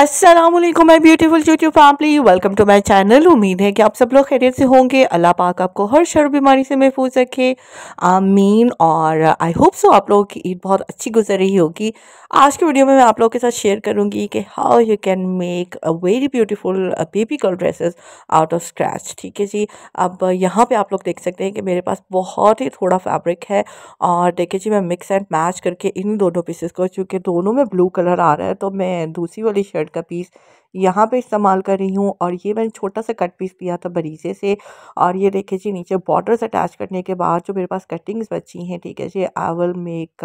Aslam my beautiful YouTube family welcome to my channel उम्मीद है कि आप सब लोग खैरियत से होंगे अल्लाह पाक आपको हर शर बीमारी से महफूज रखे आमीन और आई होप सो आप लोगों की ईद बहुत अच्छी गुजर रही होगी आज की वीडियो में मैं आप लोगों के साथ शेयर करूंगी कि how you can make a very beautiful baby girl dresses out of scratch ठीक है जी अब यहाँ पर आप लोग देख सकते हैं कि मेरे पास बहुत ही थोड़ा फैब्रिक है और देखिए जी मैं मिक्स एंड मैच करके इन दोनों पीसेस को चूँकि दोनों में ब्लू कलर आ रहा है तो मैं दूसरी वाली शर्ट शर्ट का पीस यहाँ पे इस्तेमाल कर रही हूँ और ये मैंने छोटा सा कट पीस दिया था बरीजे से और ये देखिए जी नीचे बॉर्डर्स अटैच करने के बाद जो मेरे पास कटिंग्स बची हैं ठीक है जी I will make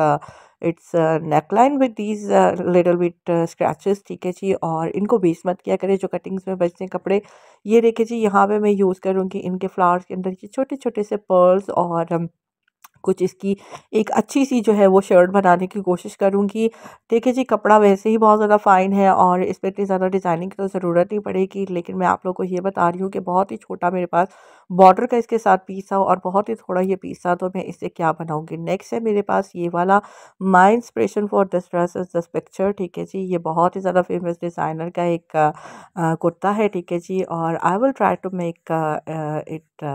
its neckline with these little bit scratches ठीक है जी और इनको बेस मत किया करें जो कटिंग्स में बचते हैं कपड़े ये देखिए जी यहाँ पर मैं यूज़ करूँगी इनके फ्लावर्स के अंदर ये छोटे छोटे से पर्ल्स और कुछ इसकी एक अच्छी सी जो है वो शर्ट बनाने की कोशिश करूँगी देखिए जी कपड़ा वैसे ही बहुत ज़्यादा फ़ाइन है और इस पर इतनी ज़्यादा डिज़ाइनिंग की तो ज़रूरत नहीं पड़ेगी लेकिन मैं आप लोग को ये बता रही हूँ कि बहुत ही छोटा मेरे पास बॉर्डर का इसके साथ पीस था और बहुत ही थोड़ा ये पीस था तो मैं इससे क्या बनाऊँगी नेक्स्ट है मेरे पास ये वाला my inspiration for this dress is this picture ठीक है जी ये बहुत ही ज़्यादा फेमस डिज़ाइनर का एक कुर्ता है ठीक है जी और I will try to make it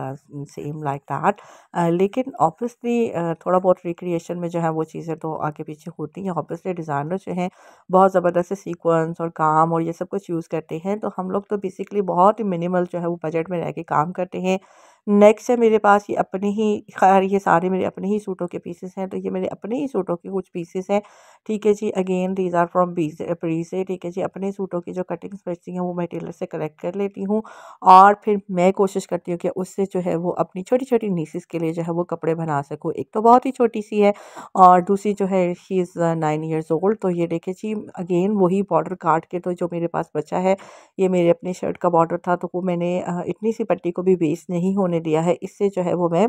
same like that लेकिन ऑब्वियसली थोड़ा बहुत रिक्रिएशन में जो है वो चीज़ें तो आगे पीछे होती हैं ऑब्वियसली डिज़ाइनर जो हैं बहुत ज़बरदस्त सीक्वेंस और काम और ये सब कुछ यूज़ करते हैं तो हम लोग तो बेसिकली बहुत ही मिनिमल जो है वो बजट में रह के काम करते हैं नेक्स्ट है मेरे पास ये अपने ही खैर ये सारे मेरे अपने ही सूटों के पीसेस हैं तो ये मेरे अपने ही सूटों के कुछ पीसेस हैं ठीक है जी अगेन दीज आर फ्रॉम बीज प्री से ठीक है जी अपने सूटों की जो कटिंग्स बचती हैं वो मैं टेलर से कलेक्ट कर लेती हूँ और फिर मैं कोशिश करती हूँ कि उससे जो है वो अपनी छोटी छोटी नीसेस के लिए जो है वो कपड़े बना सकूँ एक तो बहुत ही छोटी सी है और दूसरी जो है she is nine years old तो ये देखे जी अगेन वही बॉर्डर काट के तो जो मेरे पास बचा है ये मेरे अपने शर्ट का बॉर्डर था तो वो मैंने इतनी सी पट्टी को भी वेस्ट नहीं होने मैंने दिया है इससे जो है वो मैं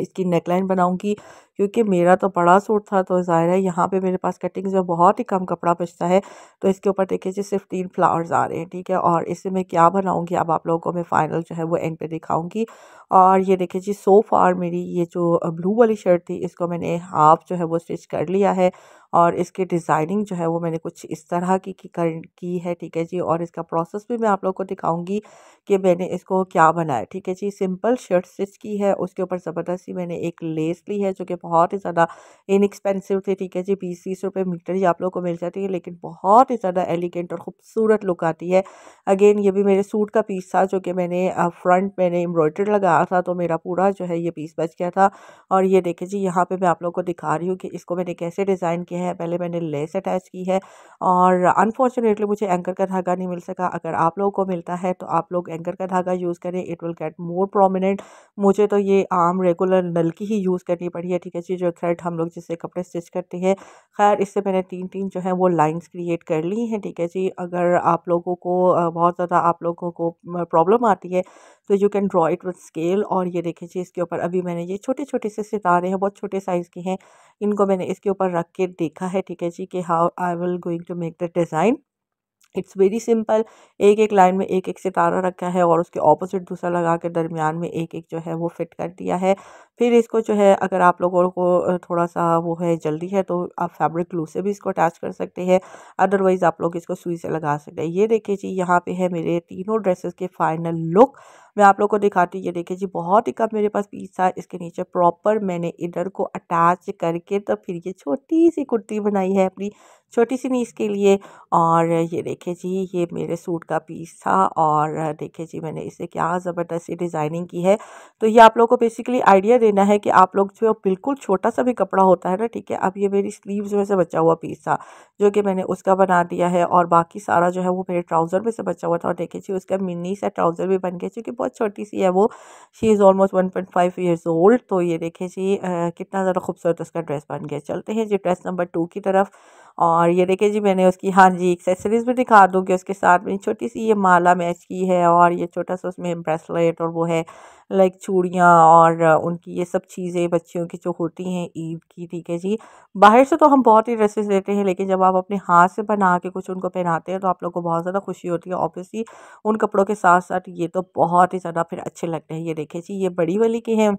इसकी नेकलाइन बनाऊंगी क्योंकि मेरा तो बड़ा सूट था तो ज़ाहिर है यहाँ पे मेरे पास कटिंग जो बहुत ही कम कपड़ा बचता है तो इसके ऊपर देखिए जी सिर्फ तीन फ्लावर्स आ रहे हैं ठीक है और इससे मैं क्या बनाऊंगी अब आप लोगों को मैं फ़ाइनल जो है वो एंड पे दिखाऊंगी और ये देखिए जी सो फार मेरी ये जो ब्लू वाली शर्ट थी इसको मैंने हाफ जो है वो स्टिच कर लिया है और इसके डिज़ाइनिंग जो है वो मैंने कुछ इस तरह की की कर की है ठीक है जी और इसका प्रोसेस भी मैं आप लोग को दिखाऊंगी कि मैंने इसको क्या बनाया ठीक है जी सिंपल शर्ट स्टिच की है उसके ऊपर ज़बरदस्ती मैंने एक लेस ली है जो कि बहुत ही ज़्यादा इनएक्सपेंसिव थी ठीक है जी बीस तीस रुपये मीटर ही आप लोग को मिल जाती है लेकिन बहुत ही ज़्यादा एलिगेंट और खूबसूरत लुक आती है अगेन ये भी मेरे सूट का पीस था जो कि मैंने फ्रंट मैंने एम्ब्रॉयड्री लगा आया था तो मेरा पूरा जो है ये पीस बच गया था और ये देखिए जी यहाँ पे मैं आप लोगों को दिखा रही हूँ कि इसको मैंने कैसे डिज़ाइन किया है पहले मैंने लेस अटैच की है और अनफॉर्चुनेटली मुझे एंकर का धागा नहीं मिल सका अगर आप लोगों को मिलता है तो आप लोग एंकर का धागा यूज़ करें it will get more prominent मुझे तो ये आम रेगुलर नल की ही यूज़ करनी पड़ी है ठीक है जी जो थ्रेड हम लोग जिससे कपड़े स्टिच करते हैं खैर इससे मैंने तीन तीन जो है वो लाइन्स क्रिएट कर ली हैं ठीक है जी अगर आप लोगों को बहुत ज़्यादा आप लोगों को प्रॉब्लम आती है तो you can draw it with scale और ये देखिए जी इसके ऊपर अभी मैंने ये छोटे छोटे से सितारे हैं बहुत छोटे साइज़ के हैं इनको मैंने इसके ऊपर रख के देखा है ठीक है जी कि how I will going to make the design it's very simple एक एक लाइन में एक एक सितारा रखा है और उसके ऑपोजिट दूसरा लगा के दरमियान में एक एक जो है वो फिट कर दिया है फिर इसको जो है अगर आप लोगों को थोड़ा सा वो है जल्दी है तो आप फैब्रिक ग्लू से भी इसको अटैच कर सकते हैं अदरवाइज़ आप लोग इसको सुई से लगा सकते हैं ये देखिए जी यहाँ पे है मेरे तीनों ड्रेसेस के फाइनल लुक मैं आप लोग को दिखाती हूँ ये देखिए जी बहुत ही कम मेरे पास पीस था इसके नीचे प्रॉपर मैंने इधर को अटैच करके तो फिर ये छोटी सी कुर्ती बनाई है अपनी छोटी सी नीस के लिए और ये देखिए जी ये मेरे सूट का पीस था और देखिए जी मैंने इसे क्या ज़बरदस्ती डिज़ाइनिंग की है तो ये आप लोग को बेसिकली आइडिया लेना है कि आप लोग जो बिल्कुल छोटा सा भी कपड़ा होता है ना ठीक है अब ये मेरी स्लीव्स में से बचा हुआ पीस था जो कि मैंने उसका बना दिया है और बाकी सारा जो है वो मेरे ट्राउज़र में से बचा हुआ था और देखिए जी उसका मिनी सा ट्राउज़र भी बन गया क्योंकि बहुत छोटी सी है वो she is almost one point five years old तो ये देखिए जी कितना ज़्यादा खूबसूरत उसका ड्रेस बन गया चलते हैं जी ड्रेस नंबर टू की तरफ और ये देखिए जी मैंने उसकी हाँ जी एक्सेसरीज भी दिखा दूँगी उसके साथ में छोटी सी ये माला मैच की है और ये छोटा सा उसमें ब्रेसलेट और वो है लाइक चूड़ियाँ और उनकी ये सब चीज़ें बच्चियों की जो होती हैं ईद की ठीक है जी बाहर से तो हम बहुत ही ड्रेसेस देते हैं लेकिन जब आप अपने हाथ से बना के कुछ उनको पहनाते हैं तो आप लोग को बहुत ज़्यादा खुशी होती है ऑब्वियसली उन कपड़ों के साथ साथ ये तो बहुत ही ज़्यादा फिर अच्छे लगते हैं ये देखें जी ये बड़ी वाली के हैं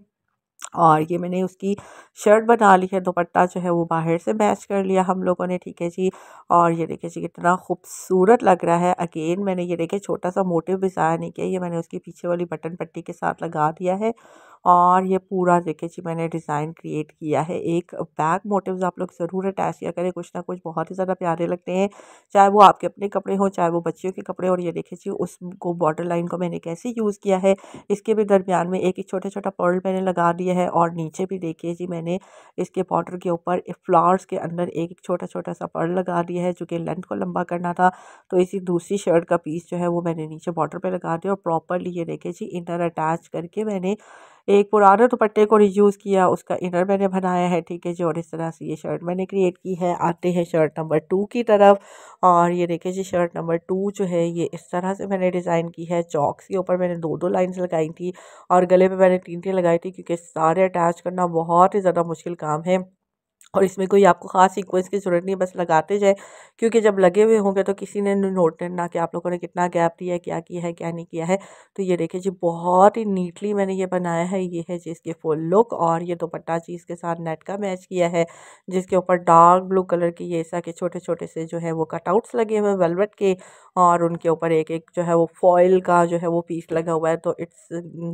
और ये मैंने उसकी शर्ट बना ली है दुपट्टा जो है वो बाहर से मैच कर लिया हम लोगों ने ठीक है जी और ये देखिए जी कितना खूबसूरत लग रहा है अगेन मैंने ये देखिए छोटा सा मोटिव भी ज़ाया नहीं किया ये मैंने उसकी पीछे वाली बटन पट्टी के साथ लगा दिया है और ये पूरा देखे जी मैंने डिज़ाइन क्रिएट किया है एक बैग मोटिव्स आप लोग ज़रूर अटैच किया करें कुछ ना कुछ बहुत ही ज़्यादा प्यारे लगते हैं चाहे वो आपके अपने कपड़े हों चाहे वो बच्चियों के कपड़े और ये देखे जी उसको बॉर्डर लाइन को मैंने कैसे यूज़ किया है इसके भी दरमियान में एक एक छोटा छोटा पर्ल मैंने लगा दिया है और नीचे भी देखिए जी मैंने इसके बॉर्डर के ऊपर फ्लावर्स के अंदर एक एक छोटा छोटा सा पर्ल लगा दिया है जो कि लेंथ को लंबा करना था तो इसी दूसरी शर्ट का पीस जो है वो मैंने नीचे बॉर्डर पर लगा दिया और प्रॉपरली ये देखे जी इनर अटैच करके मैंने एक पुराने दुपट्टे को रिज्यूज़ किया उसका इनर मैंने बनाया है ठीक है जी और इस तरह से ये शर्ट मैंने क्रिएट की है आते हैं शर्ट नंबर टू की तरफ और ये देखिए जी शर्ट नंबर टू जो है ये इस तरह से मैंने डिज़ाइन की है चौकस के ऊपर मैंने दो दो लाइन्स लगाई थी और गले पर मैंने तीन तीन लगाई थी क्योंकि सारे अटैच करना बहुत ही ज़्यादा मुश्किल काम है और इसमें कोई आपको ख़ास सीक्वेंस की ज़रूरत नहीं बस लगाते जाए क्योंकि जब लगे हुए होंगे तो किसी ने नोट ना कि आप लोगों ने कितना गैप दिया है क्या किया है क्या नहीं किया है तो ये देखिए जी बहुत ही नीटली मैंने ये बनाया है ये है जी इसके फुल लुक और ये दोपट्टा जी इसके साथ नेट का मैच किया है जिसके ऊपर डार्क ब्लू कलर की ये ऐसा के छोटे छोटे से जो है वो कटआउट्स लगे हुए वेलवेट के और उनके ऊपर एक एक जो है वो फॉइल का जो है वो पीस लगा हुआ है तो it's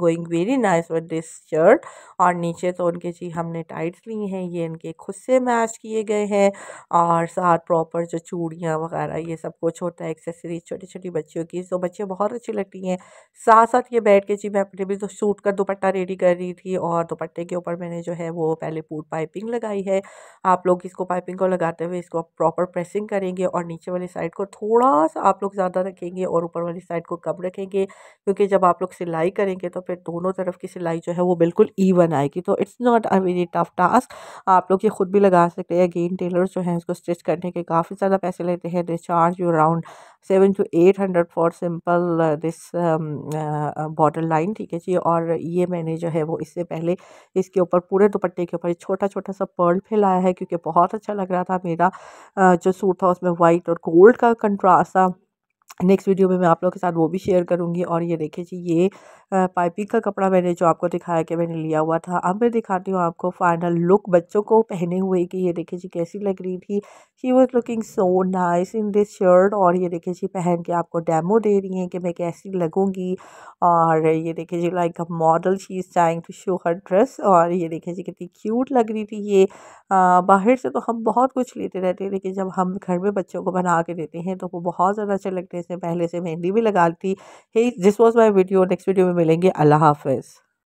going very nice with this shirt और नीचे तो उनके जी हमने टाइट्स ली हैं ये इनके खुश से मैच किए गए हैं और साथ प्रॉपर जो चूड़ियाँ वगैरह ये सब कुछ होता है एक्सेसरीज छोटी छोटी बच्चियों की तो बच्चियाँ बहुत अच्छी लगती हैं साथ साथ ये बैठ के जी मैं अपने भी तो सूट का दुपट्टा रेडी कर रही थी और दुपट्टे के ऊपर मैंने जो है वो पहले पूट पाइपिंग लगाई है आप लोग इसको पाइपिंग को लगाते हुए इसको प्रॉपर प्रेसिंग करेंगे और नीचे वाली साइड को थोड़ा सा आप लोग ज़्यादा रखेंगे और ऊपर वाली साइड को कम रखेंगे क्योंकि जब आप लोग सिलाई करेंगे तो फिर दोनों तरफ की सिलाई जो है वो बिल्कुल ईवन आएगी तो it's not a very tough task आप लोग ये खुद भी लगा सकते हैं अगेन टेलर जो हैं उसको स्टिच करने के काफ़ी ज़्यादा पैसे लेते हैं they charge you around seven to eight hundred for simple this border line ठीक है जी और ये मैंने जो है वो इससे पहले इसके ऊपर पूरे दुपट्टे के ऊपर छोटा छोटा सा पर्ल फैलाया है क्योंकि बहुत अच्छा लग रहा था मेरा uh, जो सूट था उसमें वाइट और गोल्ड का कंट्रास्ट था नेक्स्ट वीडियो में मैं आप लोगों के साथ वो भी शेयर करूँगी और ये देखिए जी ये पाइपिंग का कपड़ा मैंने जो आपको दिखाया कि मैंने लिया हुआ था अब मैं दिखाती हूँ आपको फाइनल लुक बच्चों को पहने हुए कि ये देखिए जी कैसी लग रही थी she was looking so nice in this shirt और ये देखिए जी पहन के आपको डेमो दे रही हैं कि मैं कैसी लगूँगी और ये देखिए जी like a model she is trying to show her dress और ये देखिए जी कितनी क्यूट लग रही थी ये बाहर से तो हम बहुत कुछ लेते रहते हैं लेकिन जब हम घर में बच्चों को बना के देते हैं तो वो बहुत ज़्यादा अच्छे लगते हैं इसने पहले से मेहंदी भी लगा दी जिस this was my video next video में मिलेंगे अल्लाह हाफिज़